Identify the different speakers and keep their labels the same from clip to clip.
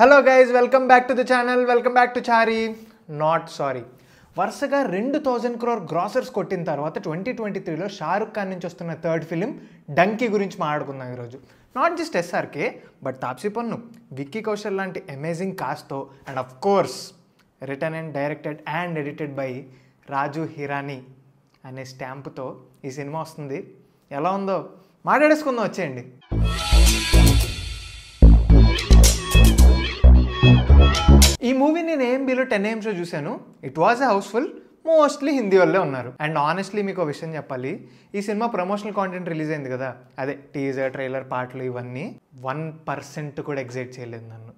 Speaker 1: hello guys welcome back to the channel welcome back to చారీ not sorry వరుసగా రెండు thousand crore grossers కొట్టిన తర్వాత ట్వంటీ ట్వంటీ త్రీలో షారుఖ్ ఖాన్ నుంచి వస్తున్న థర్డ్ ఫిలిం డంకీ గురించి మాట్లాడుకుందాం ఈరోజు not just SRK but Taapsee Pannu Vicky Kaushal లాంటి అమేజింగ్ కాస్ట్తో and of course written and directed and edited by Raju Hirani అనే స్టాంప్తో ఈ సినిమా వస్తుంది ఎలా ఉందో మాట్లాడేసుకుందాం వచ్చేయండి టెన్ ఎయిమ్స్లో చూశాను it was a houseful mostly Hindi వాళ్ళే ఉన్నారు అండ్ ఆనెస్ట్లీ మీకు విషయం చెప్పాలి ఈ సినిమా ప్రమోషనల్ కాంటెంట్ రిలీజ్ అయింది కదా అదే టీజర్ ట్రైలర్ పాటలు ఇవన్నీ వన్ పర్సెంట్ కూడా ఎగ్జైట్ చేయలేదు నన్ను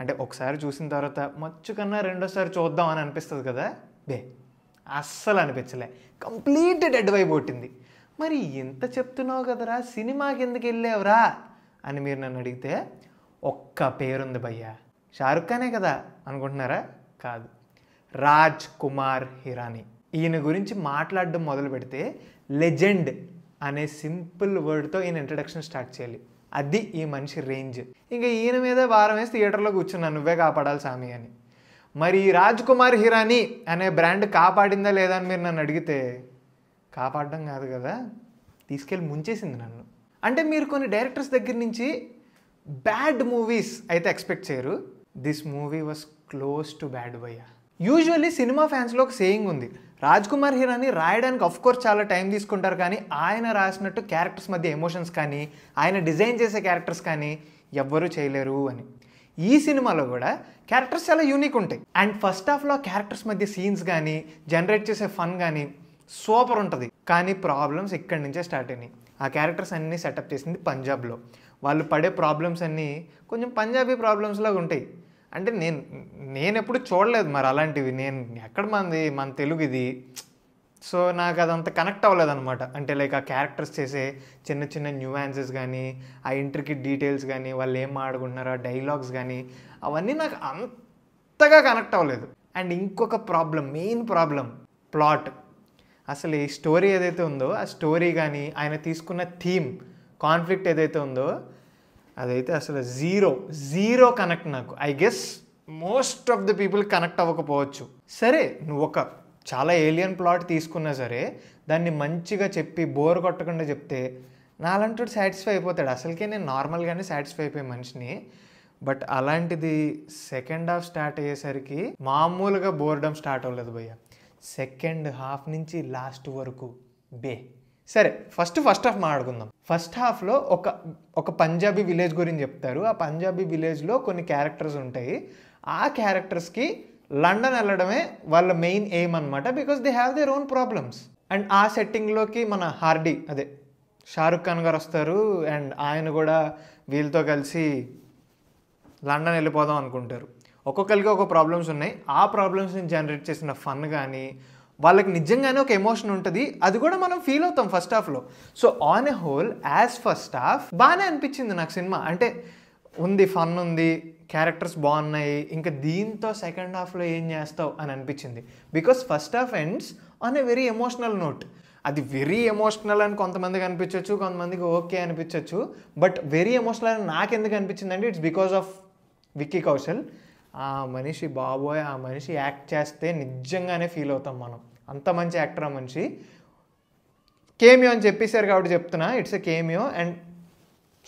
Speaker 1: అంటే ఒకసారి చూసిన తర్వాత మచ్చు కన్నా రెండోసారి చూద్దాం అని అనిపిస్తుంది కదా బే అస్సలు అనిపించలే కంప్లీట్ డెడ్ వైబ్ కొట్టింది మరి ఎంత చెప్తున్నావు కదరా సినిమా కిందకి వెళ్ళావురా అని మీరు నన్ను అడిగితే ఒక్క పేరుంది భయ్యా షారుఖ్ ఖానే కదా అనుకుంటున్నారా కాదు రాజ్ కుమార్ హిరానీ ఈయన గురించి మాట్లాడడం మొదలు పెడితే లెజెండ్ అనే సింపుల్ వర్డ్తో ఈయన ఇంట్రడక్షన్ స్టార్ట్ చేయాలి అది ఈ మనిషి రేంజ్ ఇంకా ఈయన మీద వారం వేసి థియేటర్లో కూర్చున్నాను నువ్వే కాపాడాలి సామి అని మరి రాజ్ కుమార్ హిరానీ అనే బ్రాండ్ కాపాడిందా లేదా అని మీరు నన్ను అడిగితే కాపాడడం కాదు కదా తీసుకెళ్ళి ముంచేసింది నన్ను అంటే మీరు కొన్ని డైరెక్టర్స్ దగ్గర నుంచి బ్యాడ్ మూవీస్ అయితే ఎక్స్పెక్ట్ చేయరు this movie was close to bad బయ యూజువల్లీ సినిమా ఫ్యాన్స్లో ఒక సేయింగ్ ఉంది రాజ్ కుమార్ హీరోని రాయడానికి అఫ్ కోర్స్ చాలా టైం తీసుకుంటారు కానీ ఆయన రాసినట్టు క్యారెక్టర్స్ మధ్య ఎమోషన్స్ కానీ ఆయన డిజైన్ చేసే క్యారెక్టర్స్ కానీ ఎవ్వరూ చేయలేరు అని ఈ సినిమాలో కూడా క్యారెక్టర్స్ చాలా యూనిక్ ఉంటాయి అండ్ ఫస్ట్ హాఫ్లో క్యారెక్టర్స్ మధ్య సీన్స్ కానీ జనరేట్ చేసే ఫన్ కానీ సూపర్ ఉంటుంది కానీ ప్రాబ్లమ్స్ ఇక్కడి నుంచే స్టార్ట్ అయినాయి ఆ క్యారెక్టర్స్ అన్నీ సెటప్ చేసింది పంజాబ్లో వాళ్ళు పడే ప్రాబ్లమ్స్ అన్నీ కొంచెం పంజాబీ ప్రాబ్లమ్స్ లాగా ఉంటాయి అంటే నేను నేను ఎప్పుడు చూడలేదు మరి అలాంటివి నేను ఎక్కడ మంది మన తెలుగు ఇది సో నాకు అదంత కనెక్ట్ అవ్వలేదు అనమాట అంటే లైక్ ఆ క్యారెక్టర్స్ చేసే చిన్న చిన్న న్యూయాన్సెస్ కానీ ఆ ఇంటర్కి డీటెయిల్స్ కానీ వాళ్ళు ఏం ఆడుకుంటున్నారు ఆ డైలాగ్స్ కానీ అవన్నీ నాకు అంతగా కనెక్ట్ అవ్వలేదు అండ్ ఇంకొక ప్రాబ్లం మెయిన్ ప్రాబ్లం ప్లాట్ అసలు ఈ స్టోరీ ఏదైతే ఉందో ఆ స్టోరీ కానీ ఆయన తీసుకున్న థీమ్ కాన్ఫ్లిక్ట్ ఏదైతే ఉందో అదైతే అసలు జీరో జీరో కనెక్ట్ నాకు I guess most of the people connect అవ్వకపోవచ్చు సరే నువ్వు ఒక చాలా ఏలియన్ ప్లాట్ తీసుకున్నా సరే దాన్ని మంచిగా చెప్పి బోర్ కొట్టకుండా చెప్తే నాలంటూ సాటిస్ఫై అయిపోతాడు అసలుకే నేను నార్మల్గానే సాటిస్ఫై అయిపోయే మనిషిని బట్ అలాంటిది సెకండ్ హాఫ్ స్టార్ట్ అయ్యేసరికి మామూలుగా బోర్డం స్టార్ట్ అవ్వలేదు భయ్య సెకండ్ హాఫ్ నుంచి లాస్ట్ వరకు బే సరే ఫస్ట్ ఫస్ట్ హాఫ్ మాట్లాడుకుందాం ఫస్ట్ హాఫ్లో ఒక ఒక పంజాబీ విలేజ్ గురించి చెప్తారు ఆ పంజాబీ విలేజ్లో కొన్ని క్యారెక్టర్స్ ఉంటాయి ఆ క్యారెక్టర్స్కి లండన్ వెళ్ళడమే వాళ్ళ మెయిన్ ఎయిమ్ అనమాట because they have their own problems and ఆ సెట్టింగ్లోకి మన హార్డీ అదే షారుఖ్ ఖాన్ గారు వస్తారు అండ్ ఆయన కూడా వీళ్ళతో కలిసి లండన్ వెళ్ళిపోదాం అనుకుంటారు ఒక్కొక్కరికి ఒక ప్రాబ్లమ్స్ ఉన్నాయి ఆ ప్రాబ్లమ్స్ని జనరేట్ చేసిన ఫన్ కానీ వాళ్ళకి నిజంగానే ఒక ఎమోషన్ ఉంటుంది అది కూడా మనం ఫీల్ అవుతాం ఫస్ట్ హాఫ్లో so on a whole as first half బాగానే అనిపించింది నాకు సినిమా అంటే ఉంది ఫన్ ఉంది క్యారెక్టర్స్ బాగున్నాయి ఇంకా దీంతో సెకండ్ హాఫ్లో ఏం చేస్తావు అని అనిపించింది because first half ends on a very emotional note అది వెరీ ఎమోషనల్ అని కొంతమందికి అనిపించవచ్చు కొంతమందికి ఓకే అనిపించవచ్చు బట్ వెరీ ఎమోషనల్ అని నాకు ఎందుకు అనిపించింది అంటే it's because of Vicky Kaushal ఆ మనిషి బాబోయ్ ఆ మనిషి యాక్ట్ చేస్తే నిజంగానే ఫీల్ అవుతాం మనం అంత మంచి యాక్టర్ ఆ మనిషి కేమియో అని చెప్పేశారు కాబట్టి చెప్తున్నా it's a cameo and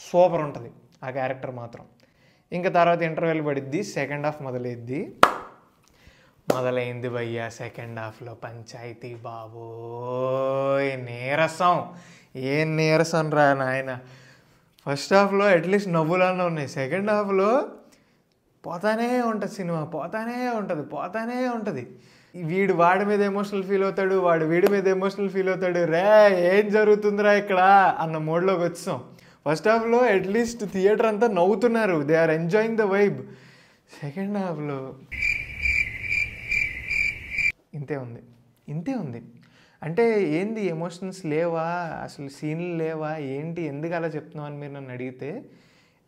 Speaker 1: super ఉంటుంది ఆ క్యారెక్టర్ మాత్రం ఇంకా తర్వాత ఇంటర్వెల్ పడిద్ది సెకండ్ హాఫ్ మొదలైద్ది మొదలైంది భయ్యా సెకండ్ హాఫ్లో పంచాయతీ బాబోయ్ నీరసం ఏం నీరసం రా నాయన ఫస్ట్ హాఫ్లో అట్లీస్ట్ నవ్వులానే ఉన్నాయి సెకండ్ హాఫ్లో పోతానే ఉంటుంది సినిమా పోతానే ఉంటుంది పోతానే ఉంటుంది వీడు వాడి మీద ఎమోషనల్ ఫీల్ అవుతాడు వాడు వీడి మీద ఎమోషనల్ ఫీల్ అవుతాడు రే ఏం జరుగుతుందిరా ఇక్కడ అన్న మోడ్లోకి వచ్చాం ఫస్ట్ హాఫ్లో అట్లీస్ట్ థియేటర్ అంతా నవ్వుతున్నారు they are enjoying the vibe second హాఫ్లో ఇంతే ఉంది ఇంతే ఉంది అంటే ఏంది ఎమోషన్స్ లేవా అసలు సీన్లు లేవా ఏంటి ఎందుకు అలా చెప్తున్నావు అని మీరు నన్ను అడిగితే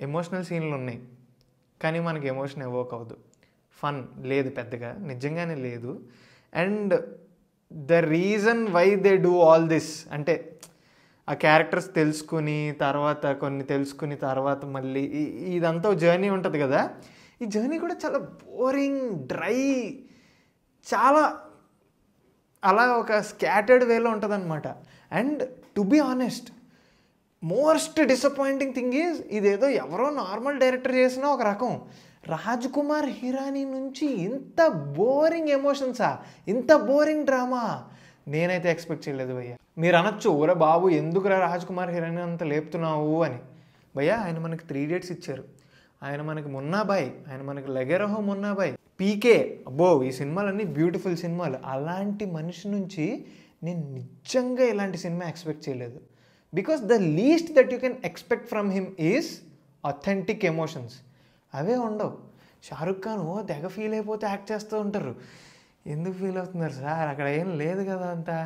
Speaker 1: ఎమోషనల్ సీన్లు ఉన్నాయి కానీ మనకి ఎమోషన్ ఎవోక్ అవ్వదు ఫన్ లేదు పెద్దగా నిజంగానే లేదు and the reason why they do all this అంటే ఆ క్యారెక్టర్స్ తెలుసుకుని తర్వాత కొన్ని తెలుసుకుని తర్వాత మళ్ళీ ఇదంతా జర్నీ ఉంటుంది కదా ఈ జర్నీ కూడా చాలా బోరింగ్ డ్రై చాలా అలా ఒక స్కాటర్డ్ వేలో అనమాట and to be honest most disappointing thing is ఇదేదో ఎవరో నార్మల్ డైరెక్టర్ చేసిన ఒక రకం రాజ్ కుమార్ హిరానీ నుంచి ఇంత బోరింగ్ ఎమోషన్సా ఇంత బోరింగ్ డ్రామా నేనైతే ఎక్స్పెక్ట్ చేయలేదు భయ్య మీరు అనొచ్చు ఊర బాబు ఎందుకురా రాజ్ కుమార్ హిరానీ అంత లేపుతున్నావు అని భయ్య ఆయన మనకి త్రీ డేట్స్ ఇచ్చారు ఆయన మనకి మున్నాబాయ్ ఆయన మనకి లగెరహో మున్నాబాయ్ పీకే అబ్బో ఈ సినిమాలన్నీ బ్యూటిఫుల్ సినిమాలు అలాంటి మనిషి నుంచి నేను నిజంగా ఇలాంటి సినిమా ఎక్స్పెక్ట్ చేయలేదు because the least that you can expect from him is authentic emotions అవే ఉండవు షారుఖ్ ఖాన్ ఓ తెగ ఫీల్ అయిపోతే యాక్ట్ చేస్తూ ఉంటారు ఎందుకు ఫీల్ అవుతున్నారు సార్ అక్కడ ఏం లేదు కదా అంతా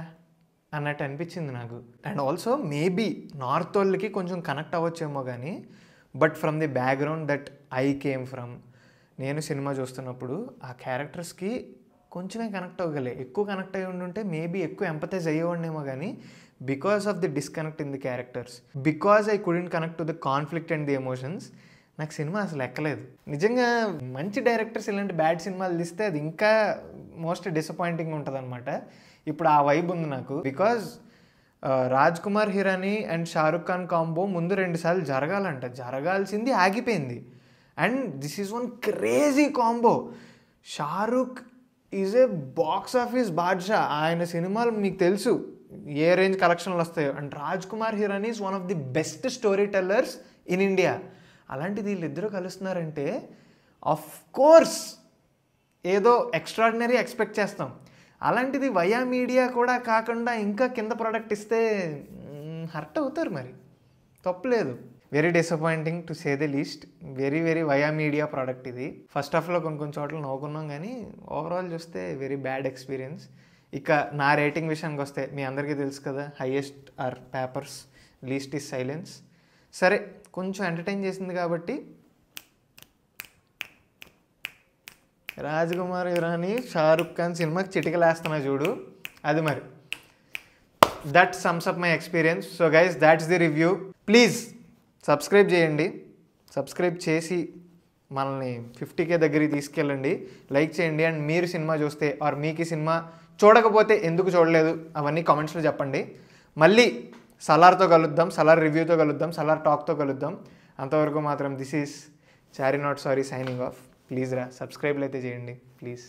Speaker 1: అన్నట్టు అనిపించింది నాకు అండ్ ఆల్సో మేబీ నార్త్ వాళ్ళకి కొంచెం కనెక్ట్ అవ్వచ్చేమో కానీ but from the background that I came from నేను సినిమా చూస్తున్నప్పుడు ఆ క్యారెక్టర్స్కి కొంచెమే కనెక్ట్ అవ్వగలే ఎక్కువ కనెక్ట్ అయ్యి ఉండుంటే మేబీ ఎక్కువ ఎంపతైజ్ అయ్యేవాడినేమో కానీ because of the disconnect in the characters because I couldn't connect to the conflict and the emotions నాకు సినిమా అసలు ఎక్కలేదు నిజంగా మంచి డైరెక్టర్స్ ఇలాంటి బ్యాడ్ సినిమాలు తీస్తే అది ఇంకా మోస్ట్ డిసప్పాయింటింగ్ ఉంటుంది అనమాట ఇప్పుడు ఆ వైబ్ ఉంది నాకు because Raj Kumar Hirani and Shahrukh Khan combo ముందు రెండుసార్లు జరగాలంట జరగాల్సింది ఆగిపోయింది and this is one crazy combo Shahrukh is a box office Badshah ఆయన సినిమాలు మీకు తెలుసు ఏ రేంజ్ కలెక్షన్లు వస్తాయో and Raj Kumar Hirani is one of the best story tellers in India అలాంటిది వీళ్ళిద్దరూ కలుస్తున్నారంటే ఆఫ్ కోర్స్ ఏదో ఎక్స్ట్రాడినరీ ఎక్స్పెక్ట్ చేస్తాం అలాంటిది వయా మీడియా కూడా కాకుండా ఇంకా కింద ప్రోడక్ట్ ఇస్తే హర్ట్ అవుతారు మరి తప్పలేదు very disappointing to say the least very very via media product ఇది ఫస్ట్ హాఫ్లో కొన్ని కొన్ని చోట్ల నవ్వుకున్నాం కానీ ఓవరాల్ చూస్తే వెరీ బ్యాడ్ ఎక్స్పీరియన్స్ ఇక నా రేటింగ్ విషయానికి వస్తే మీ అందరికీ తెలుసు కదా highest are papers least is silence సరే కొంచెం ఎంటర్టైన్ చేసింది కాబట్టి కుమార్ ఇరానీ షారుఖ్ ఖాన్ సినిమాకి చిటికలేస్తున్నా చూడు అది మరి that sums up my experience so guys that's the review please subscribe చేయండి సబ్స్క్రైబ్ చేసి మనల్ని ఫిఫ్టీకే దగ్గరికి తీసుకెళ్ళండి లైక్ చేయండి అండ్ మీరు సినిమా చూస్తే ఆర్ మీకు ఈ సినిమా చూడకపోతే ఎందుకు చూడలేదు అవన్నీ కామెంట్స్లో చెప్పండి మళ్ళీ సలార్తో కలుద్దాం సలార్ రివ్యూతో కలుద్దాం సలార్ టాక్తో కలుద్దాం అంతవరకు మాత్రం this is Chari not sorry signing off please రా సబ్స్క్రైబ్లు అయితే చేయండి ప్లీజ్